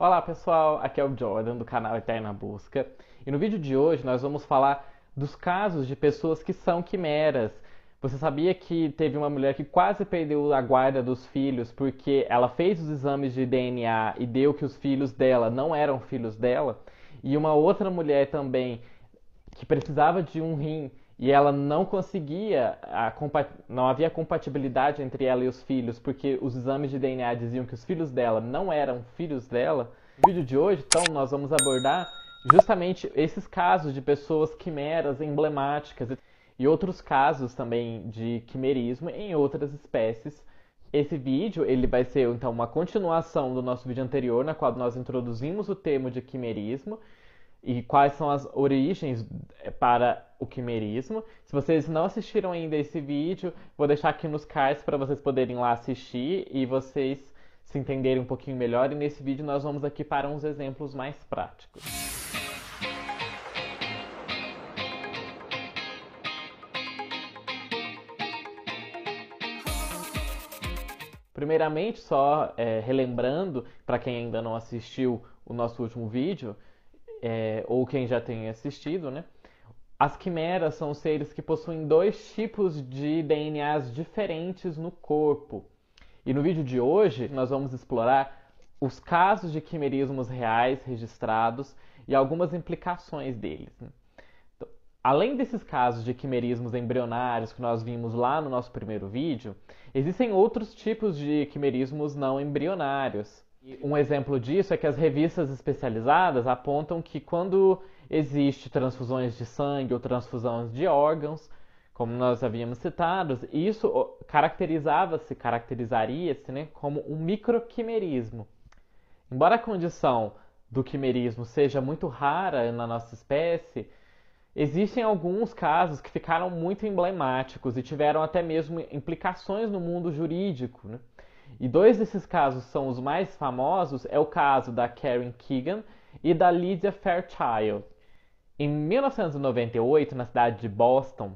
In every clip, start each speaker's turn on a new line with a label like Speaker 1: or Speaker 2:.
Speaker 1: Olá pessoal, aqui é o Jordan do canal Eterna Busca e no vídeo de hoje nós vamos falar dos casos de pessoas que são quimeras. Você sabia que teve uma mulher que quase perdeu a guarda dos filhos porque ela fez os exames de DNA e deu que os filhos dela não eram filhos dela? E uma outra mulher também que precisava de um rim e ela não conseguia, não havia compatibilidade entre ela e os filhos, porque os exames de DNA diziam que os filhos dela não eram filhos dela. No vídeo de hoje, então, nós vamos abordar justamente esses casos de pessoas quimeras emblemáticas e outros casos também de quimerismo em outras espécies. Esse vídeo ele vai ser então uma continuação do nosso vídeo anterior, na qual nós introduzimos o termo de quimerismo e quais são as origens eh, para o quimerismo. Se vocês não assistiram ainda esse vídeo, vou deixar aqui nos cards para vocês poderem lá assistir e vocês se entenderem um pouquinho melhor. E nesse vídeo nós vamos aqui para uns exemplos mais práticos. Primeiramente, só é, relembrando para quem ainda não assistiu o nosso último vídeo, é, ou quem já tem assistido, né? As quimeras são seres que possuem dois tipos de DNAs diferentes no corpo. E no vídeo de hoje nós vamos explorar os casos de quimerismos reais registrados e algumas implicações deles. Né? Então, além desses casos de quimerismos embrionários que nós vimos lá no nosso primeiro vídeo, existem outros tipos de quimerismos não embrionários. Um exemplo disso é que as revistas especializadas apontam que quando existe transfusões de sangue ou transfusões de órgãos, como nós havíamos citado, isso caracterizava-se, caracterizaria-se né, como um microquimerismo. Embora a condição do quimerismo seja muito rara na nossa espécie, existem alguns casos que ficaram muito emblemáticos e tiveram até mesmo implicações no mundo jurídico. Né? E dois desses casos são os mais famosos, é o caso da Karen Keegan e da Lydia Fairchild. Em 1998, na cidade de Boston,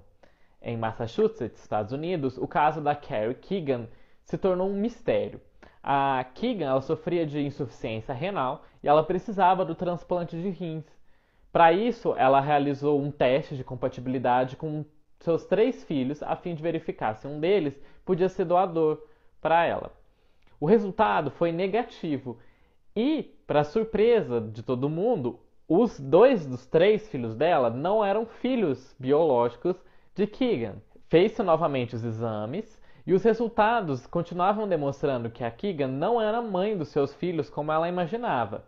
Speaker 1: em Massachusetts, Estados Unidos, o caso da Carrie Keegan se tornou um mistério. A Keegan ela sofria de insuficiência renal e ela precisava do transplante de rins. Para isso, ela realizou um teste de compatibilidade com seus três filhos a fim de verificar se um deles podia ser doador para ela. O resultado foi negativo. E, para surpresa de todo mundo, os dois dos três filhos dela não eram filhos biológicos de Keegan. Fez-se novamente os exames e os resultados continuavam demonstrando que a Keegan não era mãe dos seus filhos como ela imaginava.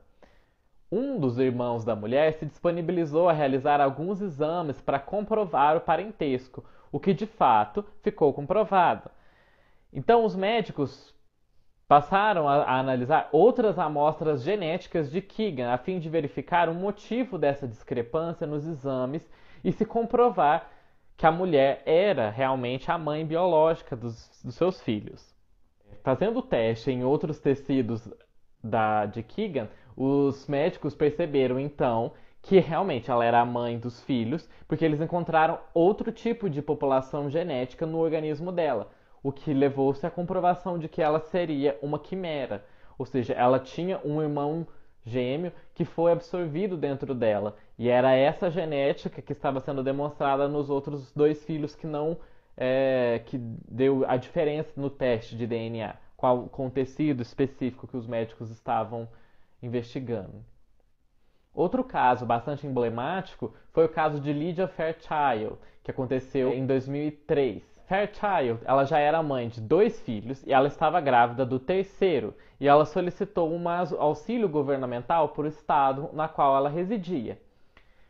Speaker 1: Um dos irmãos da mulher se disponibilizou a realizar alguns exames para comprovar o parentesco, o que de fato ficou comprovado. Então, os médicos Passaram a, a analisar outras amostras genéticas de Keegan a fim de verificar o motivo dessa discrepância nos exames e se comprovar que a mulher era realmente a mãe biológica dos, dos seus filhos. Fazendo o teste em outros tecidos da, de Keegan, os médicos perceberam então que realmente ela era a mãe dos filhos, porque eles encontraram outro tipo de população genética no organismo dela, o que levou-se à comprovação de que ela seria uma quimera, ou seja, ela tinha um irmão gêmeo que foi absorvido dentro dela, e era essa genética que estava sendo demonstrada nos outros dois filhos que não é, que deu a diferença no teste de DNA, qual, com o tecido específico que os médicos estavam investigando. Outro caso bastante emblemático foi o caso de Lydia Fairchild, que aconteceu em 2003. Fairchild, ela já era mãe de dois filhos e ela estava grávida do terceiro, e ela solicitou um auxílio governamental para o estado na qual ela residia.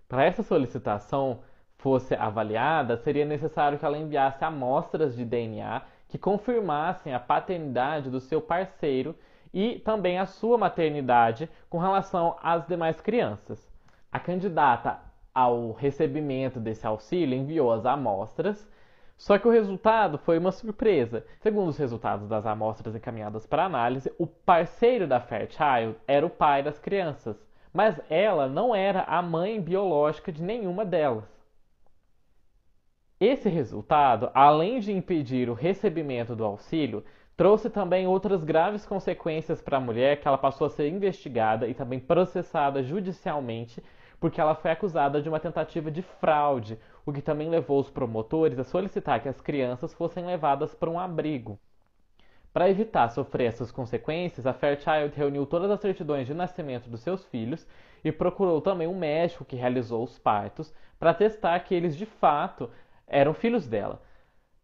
Speaker 1: Para essa solicitação fosse avaliada, seria necessário que ela enviasse amostras de DNA que confirmassem a paternidade do seu parceiro e também a sua maternidade com relação às demais crianças. A candidata ao recebimento desse auxílio enviou as amostras só que o resultado foi uma surpresa. Segundo os resultados das amostras encaminhadas para análise, o parceiro da Fairchild era o pai das crianças, mas ela não era a mãe biológica de nenhuma delas. Esse resultado, além de impedir o recebimento do auxílio, trouxe também outras graves consequências para a mulher, que ela passou a ser investigada e também processada judicialmente porque ela foi acusada de uma tentativa de fraude, o que também levou os promotores a solicitar que as crianças fossem levadas para um abrigo. Para evitar sofrer essas consequências, a Fairchild reuniu todas as certidões de nascimento dos seus filhos e procurou também um médico que realizou os partos para testar que eles de fato eram filhos dela.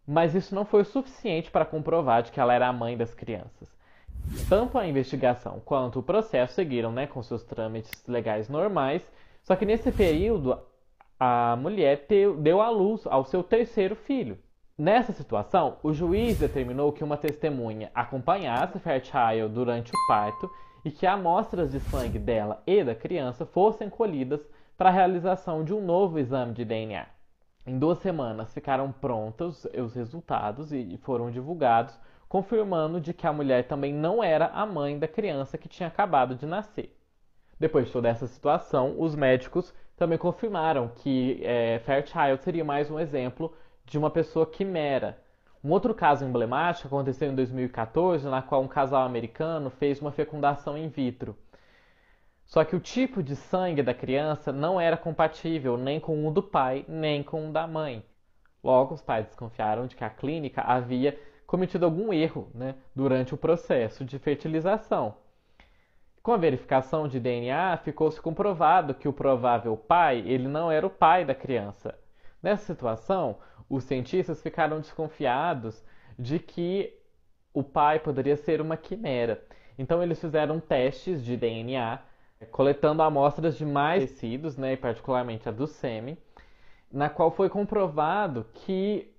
Speaker 1: Mas isso não foi o suficiente para comprovar de que ela era a mãe das crianças. Tanto a investigação quanto o processo seguiram né, com seus trâmites legais normais só que nesse período, a mulher deu à luz ao seu terceiro filho. Nessa situação, o juiz determinou que uma testemunha acompanhasse Fairchild durante o parto e que amostras de sangue dela e da criança fossem colhidas para a realização de um novo exame de DNA. Em duas semanas ficaram prontos os resultados e foram divulgados, confirmando de que a mulher também não era a mãe da criança que tinha acabado de nascer. Depois de toda essa situação, os médicos também confirmaram que é, Fairchild seria mais um exemplo de uma pessoa quimera. Um outro caso emblemático aconteceu em 2014, na qual um casal americano fez uma fecundação in vitro. Só que o tipo de sangue da criança não era compatível nem com o do pai, nem com o da mãe. Logo, os pais desconfiaram de que a clínica havia cometido algum erro né, durante o processo de fertilização. Com a verificação de DNA, ficou-se comprovado que o provável pai ele não era o pai da criança. Nessa situação, os cientistas ficaram desconfiados de que o pai poderia ser uma quimera. Então eles fizeram testes de DNA, coletando amostras de mais tecidos, né, e particularmente a do sêmen, na qual foi comprovado que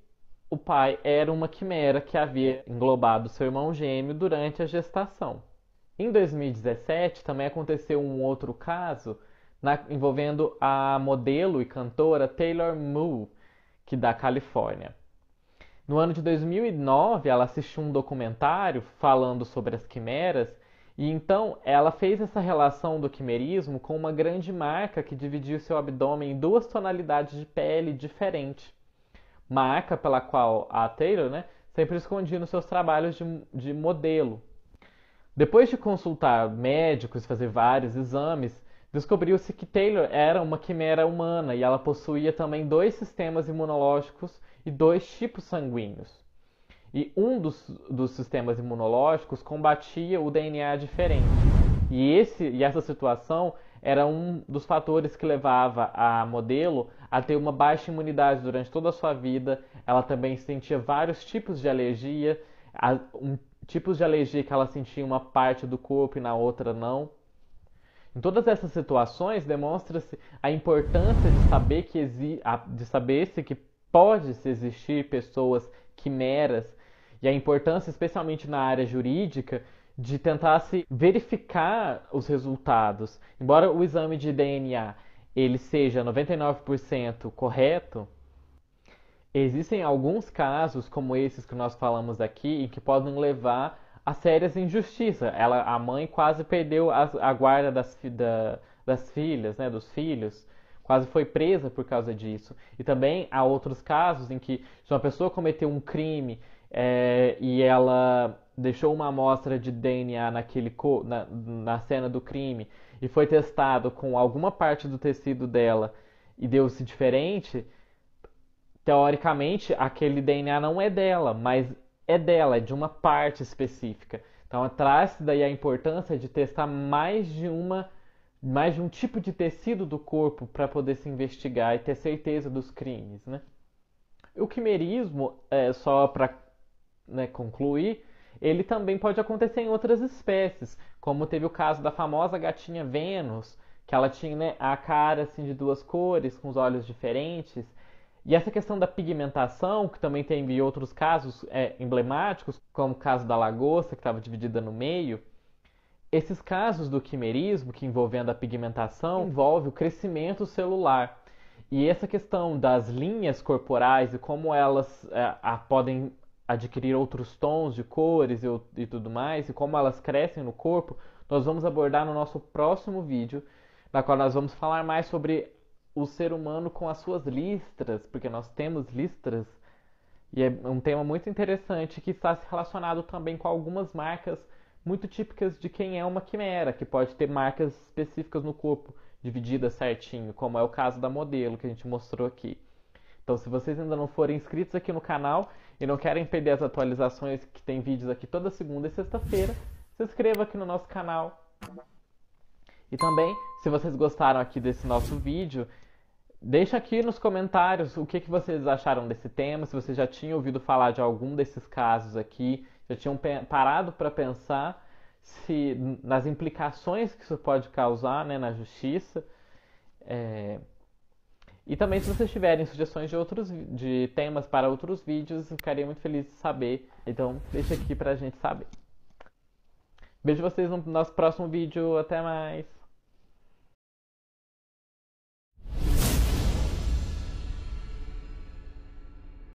Speaker 1: o pai era uma quimera que havia englobado seu irmão gêmeo durante a gestação. Em 2017 também aconteceu um outro caso na, envolvendo a modelo e cantora Taylor Moo, que da Califórnia. No ano de 2009, ela assistiu um documentário falando sobre as quimeras e então ela fez essa relação do quimerismo com uma grande marca que dividiu seu abdômen em duas tonalidades de pele diferentes. Marca pela qual a Taylor né, sempre escondia nos seus trabalhos de, de modelo. Depois de consultar médicos e fazer vários exames, descobriu-se que Taylor era uma quimera humana e ela possuía também dois sistemas imunológicos e dois tipos sanguíneos. E um dos, dos sistemas imunológicos combatia o DNA diferente. E, esse, e essa situação era um dos fatores que levava a modelo a ter uma baixa imunidade durante toda a sua vida. Ela também sentia vários tipos de alergia, um tipos de alergia que ela sentia em uma parte do corpo e na outra não. Em todas essas situações demonstra-se a importância de saber que exi... de saber-se que pode se existir pessoas quimeras e a importância, especialmente na área jurídica, de tentar se verificar os resultados. Embora o exame de DNA ele seja 99% correto, Existem alguns casos, como esses que nós falamos aqui, que podem levar a sérias injustiças. Ela, a mãe quase perdeu a, a guarda das, da, das filhas, né, dos filhos, quase foi presa por causa disso. E também há outros casos em que, se uma pessoa cometeu um crime é, e ela deixou uma amostra de DNA naquele na, na cena do crime e foi testado com alguma parte do tecido dela e deu-se diferente teoricamente, aquele DNA não é dela, mas é dela, é de uma parte específica. Então, traz-se daí a importância de testar mais de uma mais de um tipo de tecido do corpo para poder se investigar e ter certeza dos crimes, né? O quimerismo, é, só para né, concluir, ele também pode acontecer em outras espécies, como teve o caso da famosa gatinha Vênus, que ela tinha né, a cara assim de duas cores, com os olhos diferentes, e essa questão da pigmentação, que também tem outros casos é, emblemáticos, como o caso da lagosta, que estava dividida no meio, esses casos do quimerismo, que envolvendo a pigmentação, envolve o crescimento celular. E essa questão das linhas corporais e como elas é, a, podem adquirir outros tons de cores e, e tudo mais, e como elas crescem no corpo, nós vamos abordar no nosso próximo vídeo, na qual nós vamos falar mais sobre o ser humano com as suas listras, porque nós temos listras, e é um tema muito interessante que está relacionado também com algumas marcas muito típicas de quem é uma quimera, que pode ter marcas específicas no corpo, divididas certinho, como é o caso da modelo que a gente mostrou aqui. Então, se vocês ainda não forem inscritos aqui no canal e não querem perder as atualizações que tem vídeos aqui toda segunda e sexta-feira, se inscreva aqui no nosso canal, e também, se vocês gostaram aqui desse nosso vídeo, deixa aqui nos comentários o que, que vocês acharam desse tema, se vocês já tinham ouvido falar de algum desses casos aqui, já tinham parado para pensar se nas implicações que isso pode causar né, na justiça. É... E também se vocês tiverem sugestões de outros de temas para outros vídeos, ficaria muito feliz de saber. Então deixa aqui pra gente saber. Vejo vocês no nosso próximo vídeo. Até mais!